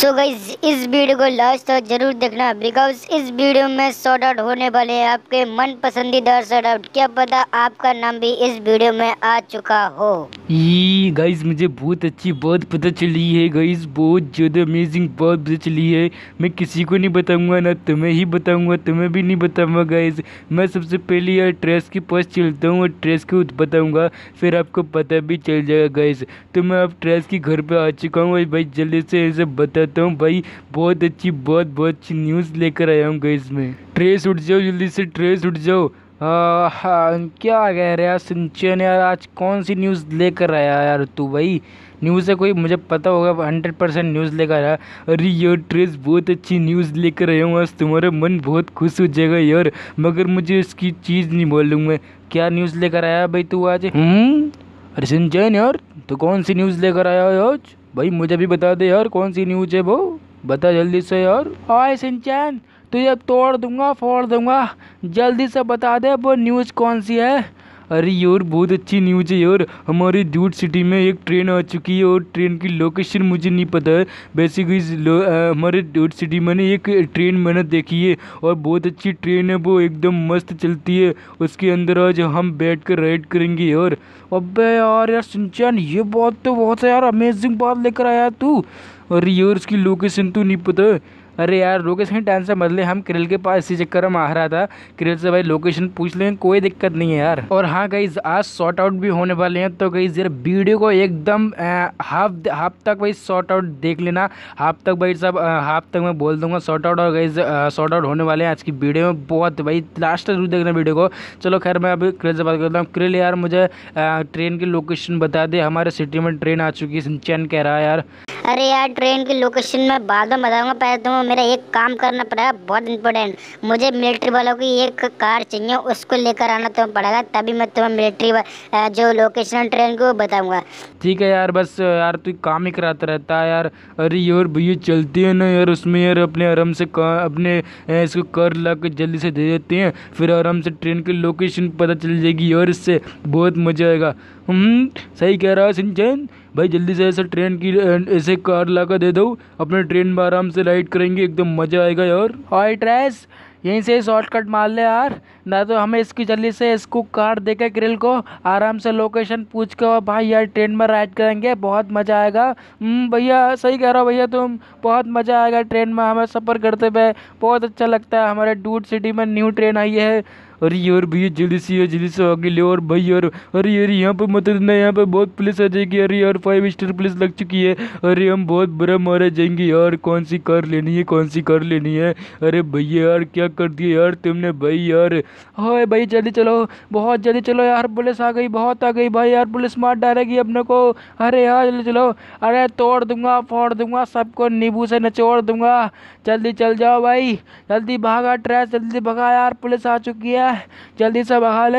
सो so guys इस video को last तक जरूर देखना बिकॉज इस वीडियो में शॉर्ट आउट होने वाले हैं आपके मन पसंदीदा शॉर्ट आउट क्या पता आपका नाम भी इस वीडियो में आ चुका हो गाइज मुझे बहुत अच्छी बात पता चली है गाइज बहुत ज़्यादा अमेजिंग बात पता चली है मैं किसी को नहीं बताऊंगा ना तुम्हें ही बताऊंगा तुम्हें भी नहीं बताऊंगा गाइज मैं सबसे पहले यार ट्रेस के पास चलता हूँ और ट्रेस के बताऊंगा फिर आपको पता भी चल जाएगा गाइज तो मैं अब ट्रेस के घर पर आ चुका हूँ भाई जल्दी से ऐसे बता कहता हूँ भाई बहुत अच्छी बहुत बहुत अच्छी न्यूज़ लेकर आया हूँ गई इसमें ट्रेस उठ जाओ जल्दी से ट्रेस उठ जाओ हाँ क्या कह रहे यार सिंचन यार आज कौन सी न्यूज़ लेकर आया यार तू भाई न्यूज़ है कोई मुझे पता होगा हंड्रेड परसेंट न्यूज़ लेकर आया अरे यार ट्रेस बहुत अच्छी न्यूज़ लेकर आया हूँ आज तुम्हारा मन बहुत खुश हो जाएगा यार मगर मुझे इसकी चीज़ नहीं मैं क्या न्यूज़ लेकर आया भाई तू आज हम्म? अरे सिंचन यार तो कौन सी न्यूज़ लेकर आया हो आज भाई मुझे भी बता दे यार कौन सी न्यूज है वो बता जल्दी से यार हाय सिंचैन तुझे तोड़ दूंगा फोड़ दूंगा जल्दी से बता दे वो न्यूज़ कौन सी है अरे यार बहुत अच्छी न्यूज़ है यार हमारे दूर सिटी में एक ट्रेन आ चुकी है और ट्रेन की लोकेशन मुझे नहीं पता है वैसे कि हमारे दूर सिटी में एक ट्रेन मैंने देखी है और बहुत अच्छी ट्रेन है वो एकदम मस्त चलती है उसके अंदर आज हम बैठ कर राइड करेंगे यार अब यार यार सिंचन ये बात तो बहुत है यार अमेजिंग बात लेकर आया तू अरे यार उसकी लोकेशन तो नहीं पता है अरे यार लोकेशन ही टाइम से बदले हम किरिल के पास इसी चक्कर में आ रहा था किरल से भाई लोकेशन पूछ लें कोई दिक्कत नहीं है यार और हाँ गई आज शॉर्ट आउट भी होने वाले हैं तो गई यार वीडियो को एकदम हाफ हाफ तक भाई शॉर्ट आउट देख लेना हाफ तक भाई सब हाफ तक मैं बोल दूंगा शॉर्ट आउट और गई शॉर्ट आउट होने वाले हैं आज की वीडियो में बहुत भाई लास्ट जरूर देखना वीडियो को चलो खैर मैं अभी क्रिल से बात करता हूँ क्रिल यार मुझे ट्रेन की लोकेशन बता दे हमारे सिटी में ट्रेन आ चुकी है चैन कह रहा है यार अरे यार ट्रेन की लोकेशन में बाद में बताऊंगा पहले तुम्हें तो मेरा एक काम करना पड़ेगा बहुत इंपॉर्टेंट मुझे मिलिट्री वालों की एक कार चाहिए उसको लेकर आना तुम्हें तो पड़ेगा तभी मैं तुम्हें मिलिट्री जो लोकेशन है ट्रेन की वो बताऊँगा ठीक है यार बस यार तू काम ही कराता रहता है यार अरे यार भैया चलती है ना यार उसमें यार अपने आराम से अपने इसको कर ला कर जल्दी से दे देते हैं फिर आराम से ट्रेन की लोकेशन पता चल जाएगी और इससे बहुत मज़ा आएगा हम्म, सही कह रहा है सिंचन भाई जल्दी से ऐसे ट्रेन की ऐसे कार ला कर दे दो अपने ट्रेन में आराम से राइड करेंगे एकदम मज़ा आएगा यार और ट्रेस यहीं से शॉर्टकट मार ले यार ना तो हमें इसकी जल्दी से इसको कार दे के ग्रिल को आराम से लोकेशन पूछ के और भाई यार ट्रेन में राइड करेंगे बहुत मज़ा आएगा हम्म, भैया सही कह रहा हो भैया तुम बहुत मज़ा आएगा ट्रेन में हमें सफ़र करते हुए बहुत अच्छा लगता है हमारे डूड सिटी में न्यू ट्रेन आई है अरे यार भैया जल्दी से जल्दी से आगे ले और भाई यार अरे यार यहाँ पर मत ना यहाँ पर बहुत पुलिस आ जाएगी अरे यार फाइव स्टार पुलिस लग चुकी है अरे हम बहुत बुरा मारे जाएंगे यार कौन सी कार लेनी है कौन सी कार लेनी है अरे भैया यार क्या कर दिया यार तुमने भाई यार हाय भाई जल्दी चलो बहुत जल्दी चलो यार पुलिस आ गई बहुत आ गई भाई यार पुलिस मार डालेगी अपने को अरे यार हाँ, जल्दी चलो अरे तोड़ दूंगा फोड़ दूंगा सबको नींबू से नचोड़ दूंगा जल्दी चल जाओ भाई जल्दी भागा ट्रैक जल्दी भागा यार पुलिस आ चुकी है है जल्दी से भगा ले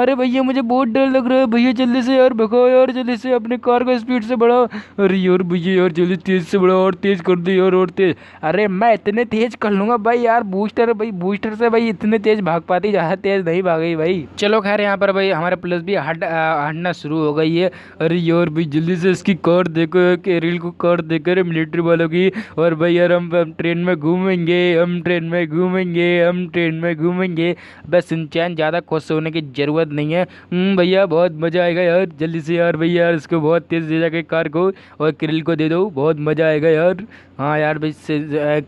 अरे भैया मुझे बहुत डर लग रहा है भैया जल्दी से यार भगाओ यार जल्दी से अपने कार को स्पीड से बढ़ाओ अरे यार भैया यार जल्दी तेज़ से बढ़ाओ और तेज़ कर दो यार और तेज़ अरे मैं इतने तेज़ कर लूँगा भाई यार बूस्टर भाई बूस्टर से भाई इतने तेज़ भाग पाती ज़्यादा तेज़ नहीं भागी भाई चलो खैर यहाँ पर भाई हमारे प्लस भी हट हटना शुरू हो गई है अरे यार भाई जल्दी से इसकी कार देखो कि रील को कार देखो अरे मिलिट्री वालों की और भाई यार हम ट्रेन में घूमेंगे हम ट्रेन में घूमेंगे हम ट्रेन में घूमेंगे बस सिंचैन ज़्यादा खुश होने की ज़रूरत नहीं है हम्म, भैया बहुत मज़ा आएगा यार जल्दी से यार भैया यार इसको बहुत तेज़ दे जाके कार को और क्रिल को दे दो बहुत मज़ा आएगा यार हाँ यार भाई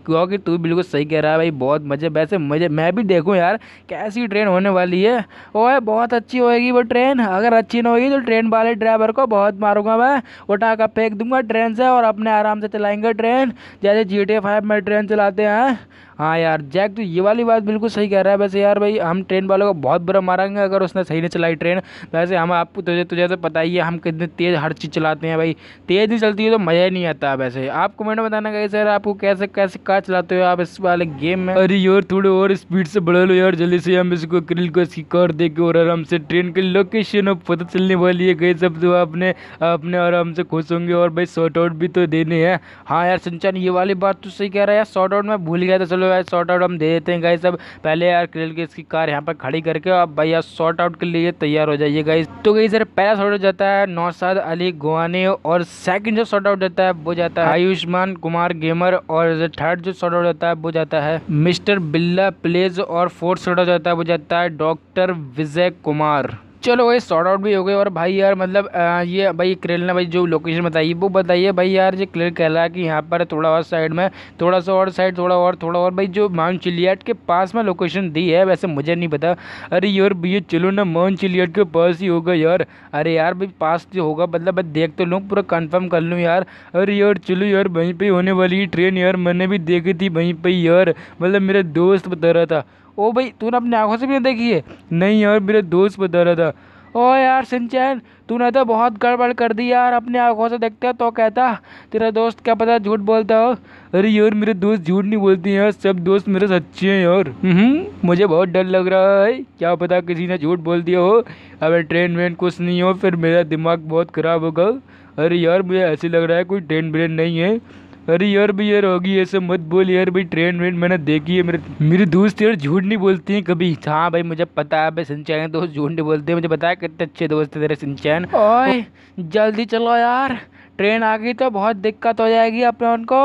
क्योंकि तू बिल्कुल सही कह रहा है भाई बहुत मज़े वैसे मज़े मैं भी देखूँ यार कैसी ट्रेन होने वाली है ओए बहुत अच्छी होएगी वो ट्रेन अगर अच्छी ना होगी तो ट्रेन वाले ड्राइवर को बहुत मारूंगा मैं उठा कर फेंक दूंगा ट्रेन से और अपने आराम से चलाएंगे ट्रेन जैसे जी टी फाइव में ट्रेन चलाते हैं हाँ यार जैक तो ये वाली बात बिल्कुल सही कह रहा है वैसे यार भाई हम ट्रेन वालों को बहुत बुरा मारेंगे अगर उसने सही नहीं चलाई ट्रेन वैसे हम आपको तुझे तुझे तो पता ही है हम कितने तेज़ हर चीज़ चलाते हैं भाई तेज़ नहीं चलती है तो मज़ा ही नहीं आता वैसे आप कमेंट बताना कहीं सर आपको कैसे कैसे कहा चलाते हो आप इस वाले गेम में अरे यार थोड़े और स्पीड से बढ़ा लो यार जल्दी से हम इसको क्रिल को इसकी कर देके और आराम से ट्रेन की लोकेशन अब पता चलने वाली है कहीं सब तो आपने अपने आराम से खुश होंगे और भाई शॉर्ट आउट भी तो देने हैं हाँ यार सिंचन ये वाली बात तो सही कह रहा है यार शॉर्ट आउट में भूल गया था चलो चलो यार शॉर्ट आउट हम दे देते हैं गाइस अब पहले यार क्रिल की इसकी कार यहाँ पर खड़ी करके अब भाई यार शॉर्ट आउट के लिए तैयार हो जाइए गाइस तो गई सर पहला शॉर्ट आउट जाता है नौसाद अली गोवाने और सेकंड जो शॉर्ट आउट जाता है वो जाता है आयुष्मान कुमार गेमर और थर्ड जो शॉर्ट आउट जाता है वो जाता है मिस्टर बिल्ला प्लेज और फोर्थ शॉर्ट आउट जाता है वो जाता है डॉक्टर विजय कुमार चलो भाई शॉर्ट आउट भी हो गए और भाई यार मतलब आ, ये भाई क्रेल ने भाई जो लोकेशन बताई वो बताइए भाई यार ये क्लियर कह रहा है कि यहाँ पर थोड़ा और साइड में थोड़ा सा और साइड थोड़ा और थोड़ा और भाई जो माउंट चिलियाट के पास में लोकेशन दी है वैसे मुझे नहीं पता अरे यार भैया चलो ना माउंट चिलियाट के पास ही होगा यार अरे यार भाई पास जो तो होगा मतलब मैं देख तो लूँ पूरा कन्फर्म कर लूँ यार अरे यार चलो यार वहीं पर होने वाली ट्रेन यार मैंने भी देखी थी वहीं पर यार मतलब मेरा दोस्त बता रहा था ओ भाई तूने अपनी आंखों से भी नहीं देखी है नहीं यार मेरे दोस्त बता रहा था ओ यार सिंचैन तूने तो बहुत गड़बड़ कर दी यार अपनी आंखों से देखते तो कहता तेरा दोस्त क्या पता झूठ बोलता हो अरे यार मेरे दोस्त झूठ नहीं बोलते यार सब दोस्त मेरे सच्चे हैं यार हम्म, मुझे बहुत डर लग रहा है क्या पता किसी ने झूठ बोल दिया हो अब ट्रेन वेन कुछ नहीं हो फिर मेरा दिमाग बहुत ख़राब होगा अरे यार मुझे ऐसे लग रहा है कोई ट्रेन ब्रेन नहीं है अरे यार भाई यार होगी ऐसे मत बोल यार भाई ट्रेन वेन मैंने देखी है मेरे मेरी दोस्त यार झूठ नहीं बोलती हैं कभी हाँ भाई मुझे पता है भाई सिंचैन दोस्त झूठ नहीं बोलते मुझे पता है कितने अच्छे दोस्त है तेरे सिंचैन ओए जल्दी चलो यार ट्रेन आ गई तो बहुत दिक्कत हो जाएगी अपने उनको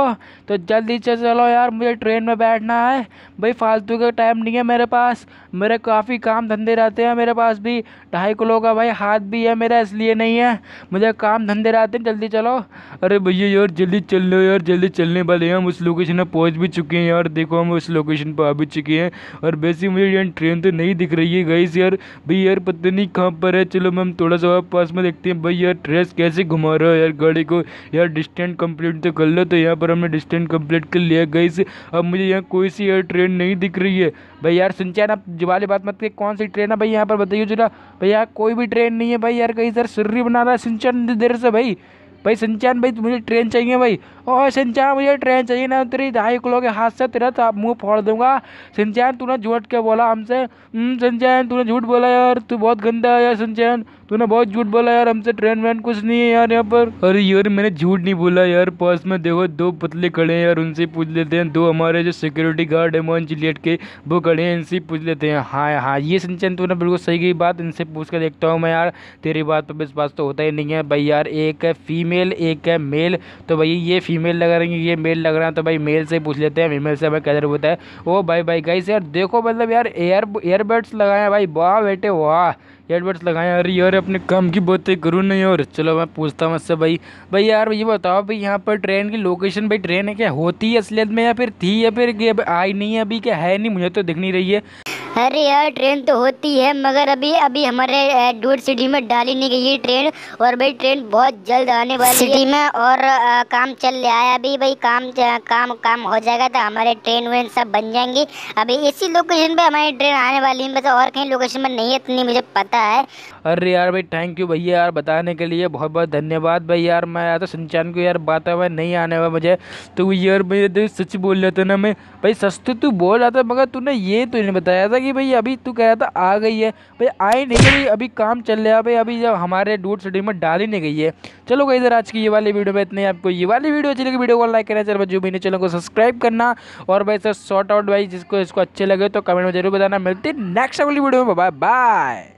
तो जल्दी से चलो यार मुझे ट्रेन में बैठना है भाई फालतू का टाइम नहीं है मेरे पास मेरे काफ़ी काम धंधे रहते हैं मेरे पास भी ढाई किलो का भाई हाथ भी है मेरा इसलिए नहीं है मुझे काम धंधे रहते हैं जल्दी चलो अरे भैया यार जल्दी चल लो यार जल्दी चलने वाले हैं हम उस लोकेशन में पहुँच भी चुके हैं यार देखो हम उस लोकेशन पर आ भी चुके हैं और वैसे मुझे यार ट्रेन तो नहीं दिख रही है गई यार भाई यार पता नहीं कहाँ पर है चलो मैम थोड़ा सा पास में देखते हैं भाई यार ट्रेस कैसे घुमा रहे हो यार गाड़ी गाड़ी को यार डिस्टेंट कंप्लीट तो कर लो तो यहाँ पर हमने डिस्टेंट कंप्लीट कर लिया गई अब मुझे यहाँ कोई सी यार ट्रेन नहीं दिख रही है भाई यार सिंचैन आप वाली बात मत कर कौन सी ट्रेन है भाई यहाँ पर बताइए जरा भाई यहाँ कोई भी ट्रेन नहीं है भाई यार कहीं सर सुर्री बना रहा है सिंचन देर से भाई भाई सिंचान भाई मुझे ट्रेन चाहिए भाई और सिंचान मुझे ट्रेन चाहिए ना तेरी ढाई किलो के हाथ से तेरा तो मुँह फोड़ दूंगा सिंचान तूने झूठ क्या बोला हमसे हम्म, सिंचान तूने झूठ बोला यार तू बहुत गंदा है यार सिंचान तूने बहुत झूठ बोला यार हमसे ट्रेन वैन कुछ नहीं है यार यहाँ पर अरे यार मैंने झूठ नहीं बोला यार पास में देखो दो पतले खड़े हैं यार उनसे पूछ लेते हैं दो हमारे जो सिक्योरिटी गार्ड है मोहन जिलियट के वो खड़े हैं इनसे पूछ लेते हैं हाँ हाँ ये सिंचन तूने बिल्कुल सही की बात इनसे पूछ कर देखता हूँ मैं यार तेरी बात पर विश्वास तो होता ही नहीं है भाई यार एक है फीमेल एक है मेल तो भाई ये फीमेल लग रही है ये मेल लग रहा है तो भाई मेल से पूछ लेते हैं फीमेल से हमें कैसे होता है ओ भाई भाई से यार देखो मतलब यार एयर एयरबड्स लगाए हैं भाई वाह बेटे वाह हेडबड्स लगाए अरे यार अपने काम की बातें करूँ नहीं और चलो मैं पूछता हूँ मुझसे भाई भाई यार ये बताओ भाई यहाँ पर ट्रेन की लोकेशन भाई ट्रेन है क्या होती है असलियत में या फिर थी या फिर आई नहीं है अभी क्या है नहीं मुझे तो दिख नहीं रही है अरे यार ट्रेन तो होती है मगर अभी अभी हमारे डूड सिटी में डाली नहीं गई है ट्रेन और भाई ट्रेन बहुत जल्द आने वाली सिटी में और आ, काम चल रहा है अभी भाई काम काम काम हो जाएगा तो हमारे ट्रेन वेन सब बन जाएंगी अभी इसी लोकेशन पे हमारी ट्रेन आने वाली है बस और कहीं लोकेशन में नहीं है इतनी मुझे पता है अरे यार भाई थैंक यू भैया यार बताने के लिए बहुत बहुत धन्यवाद भाई यार मैं यार सिंचान को यार बात हुआ नहीं आने हुआ मुझे तो यार भैया तो सच बोल रहे ना मैं भाई सस्ते तो तू बोल रहा था मगर तूने ये तो नहीं बताया था कि भाई अभी तू कह रहा था आ गई है भाई आई नहीं है भाई अभी काम चल रहा है भाई अभी जब हमारे डूट स्टडी में डाली नहीं गई है चलो गई इधर आज की ये वाली वीडियो में इतने आपको ये वाली वीडियो अच्छी लगी वीडियो को लाइक करना चलो जो भी नहीं चैनल को सब्सक्राइब करना और भाई सर शॉर्ट आउट भाई जिसको इसको अच्छे लगे तो कमेंट में जरूर बताना मिलती नेक्स्ट वाली वीडियो में बाय बाय